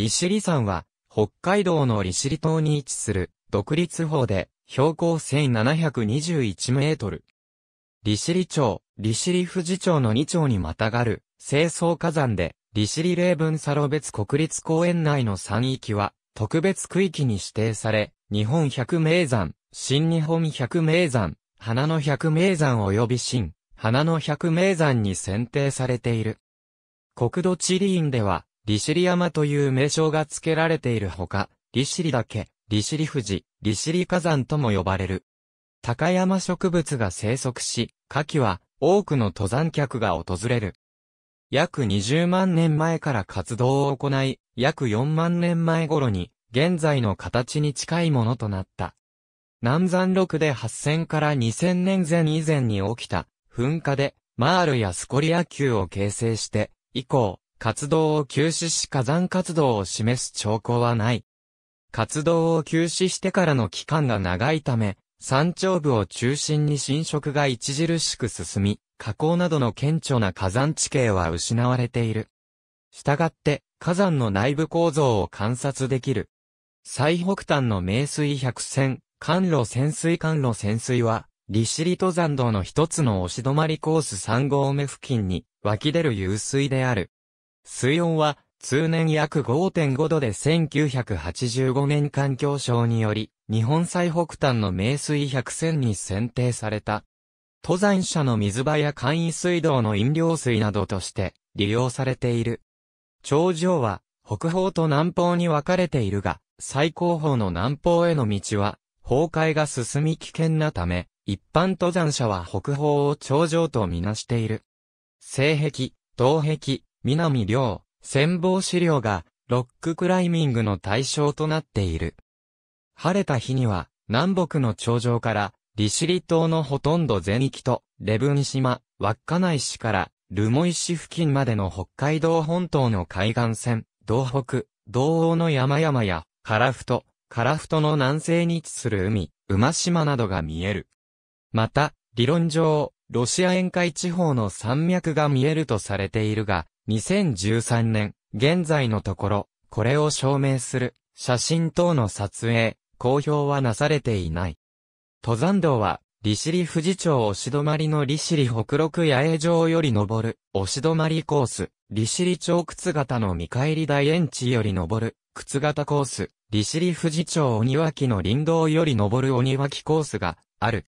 利尻山は、北海道の利尻島に位置する、独立法で、標高1721メートル。利尻町、利尻富士町の2町にまたがる、清掃火山で、利尻霊文サロ別国立公園内の山域は、特別区域に指定され、日本百名山、新日本百名山、花の百名山及び新、花の百名山に選定されている。国土地理院では、利尻山という名称が付けられているほか、利尻岳、利尻富士、利尻火山とも呼ばれる。高山植物が生息し、夏季は多くの登山客が訪れる。約20万年前から活動を行い、約4万年前頃に、現在の形に近いものとなった。南山麓で8000から2000年前以前に起きた噴火で、マールやスコリア級を形成して、以降、活動を休止し火山活動を示す兆候はない。活動を休止してからの期間が長いため、山頂部を中心に侵食が著しく進み、火口などの顕著な火山地形は失われている。したがって、火山の内部構造を観察できる。最北端の名水百選、関路潜水関路潜水は、利尻登山道の一つの押し止まりコース3合目付近に湧き出る湧水である。水温は通年約5.5度で1985年環境省により、日本最北端の名水百選に選定された。登山者の水場や簡易水道の飲料水などとして利用されている。頂上は北方と南方に分かれているが、最高峰の南方への道は崩壊が進み危険なため、一般登山者は北方を頂上とみなしている。西壁、東壁、南良、潜防資料が、ロッククライミングの対象となっている。晴れた日には、南北の頂上から、利尻島のほとんど全域と、レブ島、稚内市から、留萌市付近までの北海道本島の海岸線、東北、道央の山々や、樺太、樺太の南西に位置する海、馬島などが見える。また、理論上、ロシア沿海地方の山脈が見えるとされているが、2013年、現在のところ、これを証明する、写真等の撮影、公表はなされていない。登山道は、利尻富士町押止まりの利尻北六八重城より登る、押止まりコース、利尻町靴型の見返り大園地より登る、靴型コース、利尻富士町鬼脇の林道より登る鬼脇コースがある。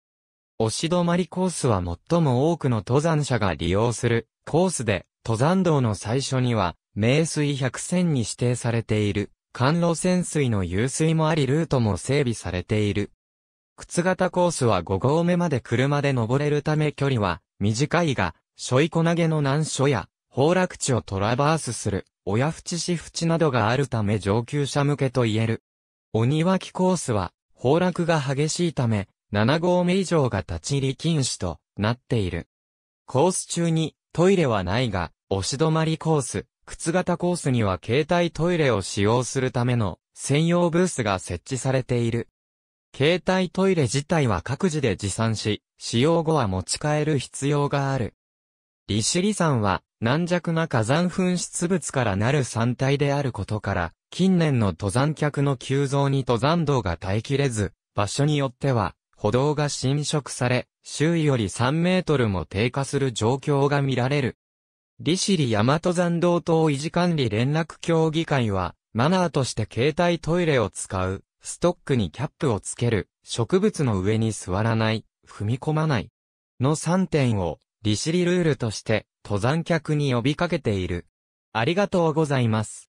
押止まりコースは最も多くの登山者が利用するコースで、登山道の最初には、名水百選に指定されている、観路潜水の湧水もありルートも整備されている。靴型コースは5合目まで車で登れるため距離は短いが、しょいこ投げの難所や、崩落地をトラバースする、親淵し淵などがあるため上級者向けと言える。鬼脇コースは、崩落が激しいため、7合目以上が立ち入り禁止となっている。コース中に、トイレはないが、押し止まりコース、靴型コースには携帯トイレを使用するための専用ブースが設置されている。携帯トイレ自体は各自で持参し、使用後は持ち帰る必要がある。利尻山は軟弱な火山噴出物からなる山体であることから、近年の登山客の急増に登山道が耐えきれず、場所によっては、歩道が侵食され、周囲より3メートルも低下する状況が見られる。利尻大和山道等維持管理連絡協議会は、マナーとして携帯トイレを使う、ストックにキャップをつける、植物の上に座らない、踏み込まない。の3点を、利尻ルールとして、登山客に呼びかけている。ありがとうございます。